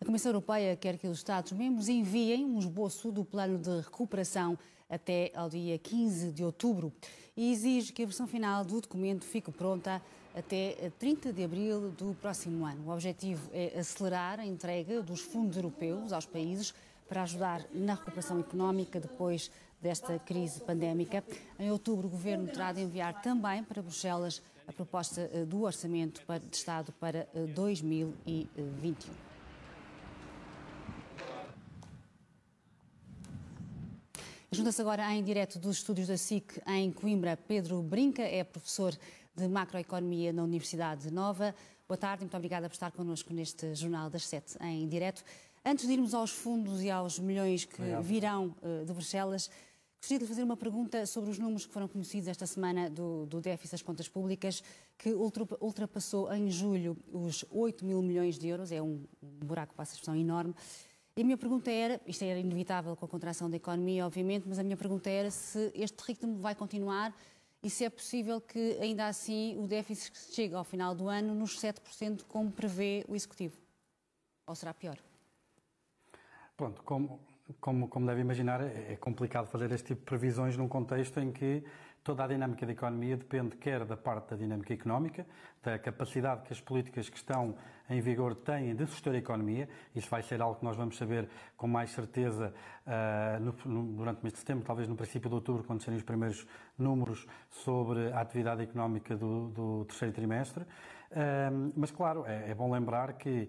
A Comissão Europeia quer que os Estados-membros enviem um esboço do plano de recuperação até ao dia 15 de outubro e exige que a versão final do documento fique pronta até 30 de abril do próximo ano. O objetivo é acelerar a entrega dos fundos europeus aos países para ajudar na recuperação económica depois desta crise pandémica. Em outubro, o Governo terá de enviar também para Bruxelas a proposta eh, do Orçamento de Estado para 2021. Eh, Junta-se agora em direto dos estúdios da SIC em Coimbra. Pedro Brinca é professor de Macroeconomia na Universidade Nova. Boa tarde, muito obrigada por estar connosco neste Jornal das Sete em direto. Antes de irmos aos fundos e aos milhões que virão eh, de Bruxelas, gostaria de lhe fazer uma pergunta sobre os números que foram conhecidos esta semana do, do déficit das contas públicas, que ultrapassou em julho os 8 mil milhões de euros, é um buraco, para a expressão, enorme. E a minha pergunta era, isto era inevitável com a contração da economia, obviamente, mas a minha pergunta era se este ritmo vai continuar e se é possível que, ainda assim, o déficit chegue ao final do ano nos 7%, como prevê o Executivo. Ou será pior? Pronto, como, como, como deve imaginar, é, é complicado fazer este tipo de previsões num contexto em que toda a dinâmica da economia depende quer da parte da dinâmica económica, da capacidade que as políticas que estão em vigor têm de sustentar a economia. Isso vai ser algo que nós vamos saber com mais certeza uh, no, no, durante o mês de setembro, talvez no princípio de outubro, quando serem os primeiros números sobre a atividade económica do, do terceiro trimestre. Uh, mas, claro, é, é bom lembrar que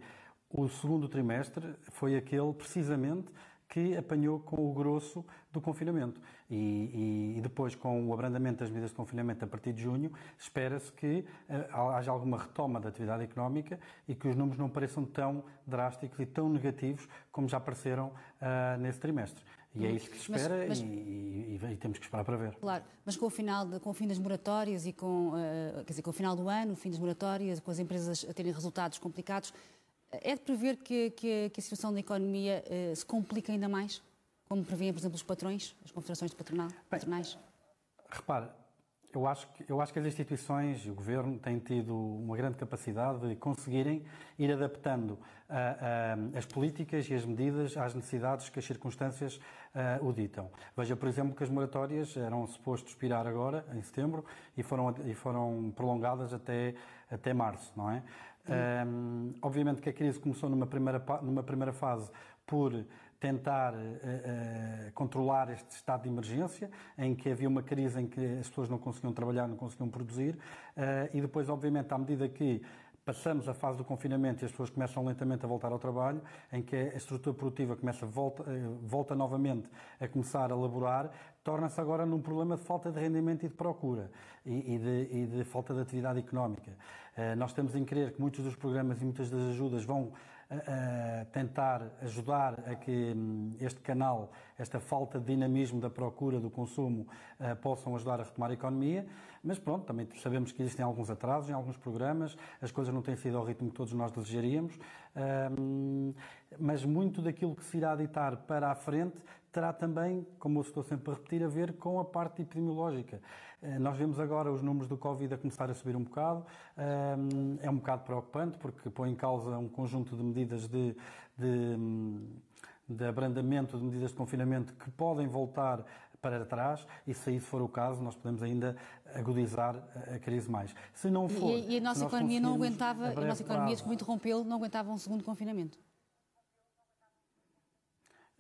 o segundo trimestre foi aquele, precisamente, que apanhou com o grosso do confinamento. E, e, e depois, com o abrandamento das medidas de confinamento a partir de junho, espera-se que uh, haja alguma retoma da atividade económica e que os números não pareçam tão drásticos e tão negativos como já apareceram uh, eh, nesse trimestre. E é isso que se espera mas, mas, e, e, e, temos que esperar para ver. Claro, mas com o final, de, com o fim das moratórias e com, uh, quer dizer, com o final do ano, o fim das moratórias, com as empresas a terem resultados complicados, é de prever que, que, que a situação da economia uh, se complica ainda mais? Como prevêem, por exemplo, os patrões, as confederações patronal, patronais? Bem, repare, eu acho, que, eu acho que as instituições e o governo têm tido uma grande capacidade de conseguirem ir adaptando uh, uh, as políticas e as medidas às necessidades que as circunstâncias uh, o ditam. Veja, por exemplo, que as moratórias eram supostas expirar agora, em setembro, e foram, e foram prolongadas até, até março, não é? Um, obviamente que a crise começou numa primeira, numa primeira fase por tentar uh, uh, controlar este estado de emergência, em que havia uma crise em que as pessoas não conseguiam trabalhar, não conseguiam produzir, uh, e depois, obviamente, à medida que passamos a fase do confinamento e as pessoas começam lentamente a voltar ao trabalho, em que a estrutura produtiva começa volta, volta novamente a começar a laborar, torna-se agora num problema de falta de rendimento e de procura e, e, de, e de, falta de atividade económica. Uh, nós estamos em crer que muitos dos programas e muitas das ajudas vão uh, tentar ajudar a que um, este canal, esta falta de dinamismo da procura, do consumo, uh, possam ajudar a retomar a economia, mas pronto, também sabemos que existem alguns atrasos em alguns programas, as coisas não têm sido ao ritmo que todos nós desejaríamos, hum, mas muito daquilo que se irá ditar para a frente terá também, como eu estou sempre a repetir, a ver com a parte epidemiológica. Eh, nós vemos agora os números do Covid a começar a subir um bocado. Eh, é um bocado preocupante porque põe em causa um conjunto de medidas de, de, hum, de abrandamento, de medidas de confinamento que podem voltar para trás e se isso for o caso nós podemos ainda agudizar a crise mais. Se não for... E, e a nossa economia não aguentava, a, a nossa economia, se interrompê-lo, não aguentava um segundo confinamento?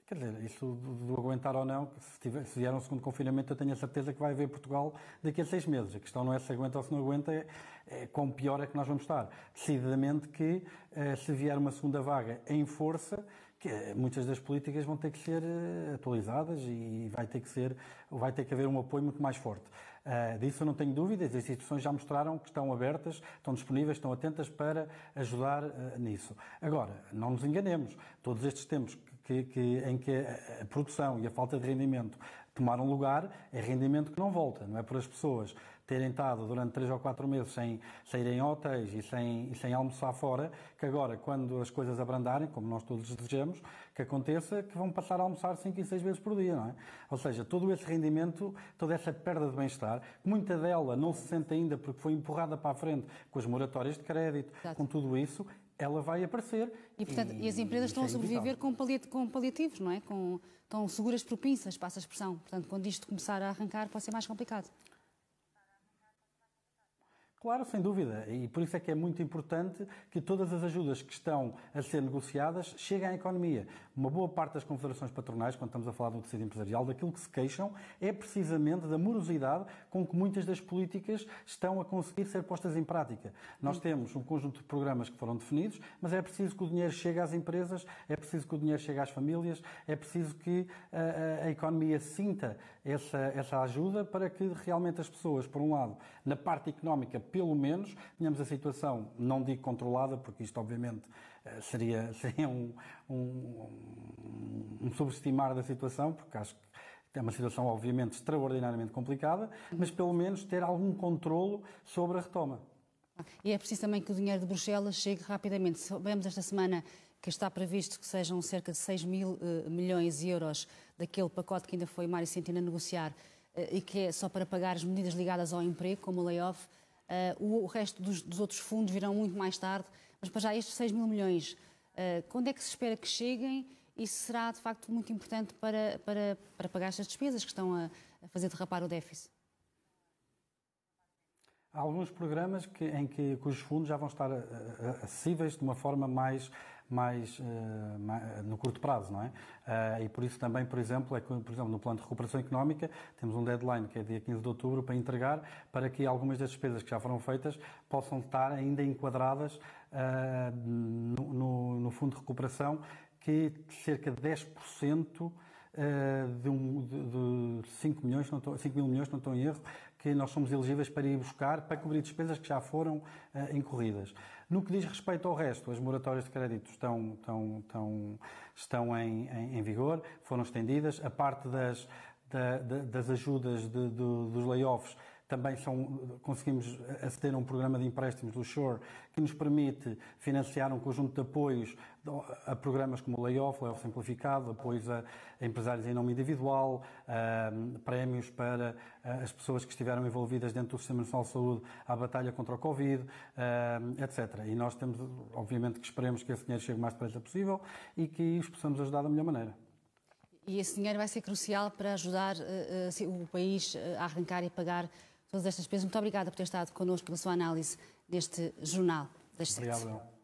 Quer dizer, isso do, aguentar ou não, se, tiver, se vier um segundo confinamento, eu tenho a certeza que vai haver Portugal daqui a seis meses. A questão não é se aguenta ou se não aguenta, é, é quão pior é que nós vamos estar. Decididamente que, eh, se vier uma segunda vaga em força, que muitas das políticas vão ter que ser eh, atualizadas e vai ter que ser, vai ter que haver um apoio muito mais forte. Uh, disso eu não tenho dúvidas, as instituições já mostraram que estão abertas, estão disponíveis, estão atentas para ajudar uh, nisso. Agora, não nos enganemos, todos estes tempos que, que, em que a produção e a falta de rendimento tomaram lugar é rendimento que não volta, não é por as pessoas terem estado durante 3 ou 4 meses sem, saírem em hotéis e sem, e sem almoçar fora, que agora, quando as coisas abrandarem, como nós todos desejamos, que aconteça, que vão passar a almoçar 5 e 6 vezes por dia, não é? Ou seja, todo esse rendimento, toda essa perda de bem-estar, muita dela não se sente ainda porque foi empurrada para a frente com as moratórias de crédito, Exato. com tudo isso, ela vai aparecer. E, portanto, e, e as empresas estão a é sobreviver com, paliat com, paliativos, não é? Com, estão seguras propensas passa a expressão. Portanto, quando isto começar a arrancar, pode ser mais complicado. Claro, sem dúvida, e por isso é que é muito importante que todas as ajudas que estão a ser negociadas cheguem à economia. Uma boa parte das confederações patronais, quando estamos a falar do tecido empresarial, daquilo que se queixam é precisamente da morosidade com que muitas das políticas estão a conseguir ser postas em prática. Nós temos um conjunto de programas que foram definidos, mas é preciso que o dinheiro chegue às empresas, é preciso que o dinheiro chegue às famílias, é preciso que a, eh, a, eh, a economia sinta essa, essa ajuda para que realmente as pessoas, por um lado, na parte económica, pelo menos tenhamos a situação, não digo controlada, porque isto obviamente eh, seria, seria um, um, um subestimar da situação, porque acho que é uma situação, obviamente, extraordinariamente complicada, mas pelo menos ter algum controlo sobre a retoma. E é preciso também que o dinheiro de Bruxelas chegue rapidamente. Sabemos esta semana que está previsto que sejam cerca de 6 mil uh, milhões de euros daquele pacote que ainda foi Mário Centeno a negociar uh, e que é só para pagar as medidas ligadas ao emprego, como o layoff. Uh, o, resto dos, dos, outros fundos virão muito mais tarde, mas para já estes 6 mil milhões, uh, quando é que se espera que cheguem? Isso será de facto muito importante para, para, para pagar estas despesas que estão a, a fazer derrapar o déficit. Há alguns programas que, em que, cujos fundos já vão estar eh, acessíveis de uma forma mais mais eh, eh, no curto prazo, não é? Eh, e por isso também, por exemplo, é que, por exemplo, no plano de recuperação económica, temos um deadline que é dia 15 de outubro para entregar, para que algumas das despesas que já foram feitas possam estar ainda enquadradas uh, no, no, no fundo de recuperação, que cerca de 10% de, um, de, de 5 milhões, não estou, 5 mil milhões, não estou em erro, que nós somos elegíveis para ir buscar para cobrir despesas que já foram uh, incorridas. No que diz respeito ao resto, as moratórias de crédito estão, estão, estão, estão em, em, em vigor, foram estendidas. A parte das, da, da, das ajudas de, de, dos layoffs também são, conseguimos aceder a um programa de empréstimos do Shore que nos permite financiar um conjunto de apoios a programas como o Layoff, Layoff Simplificado, apoios a, empresários em nome individual, a, prémios para ah, as pessoas que estiveram envolvidas dentro do Sistema Nacional de Saúde à batalha contra o Covid, etc. E nós temos, obviamente, que esperemos que esse dinheiro chegue o mais depressa possível e que os possamos ajudar da melhor maneira. E esse dinheiro vai ser crucial para ajudar uh, o país eh, a arrancar e pagar todas estas peças. Muito obrigada por ter estado connosco pela sua análise deste jornal das sete. Obrigado.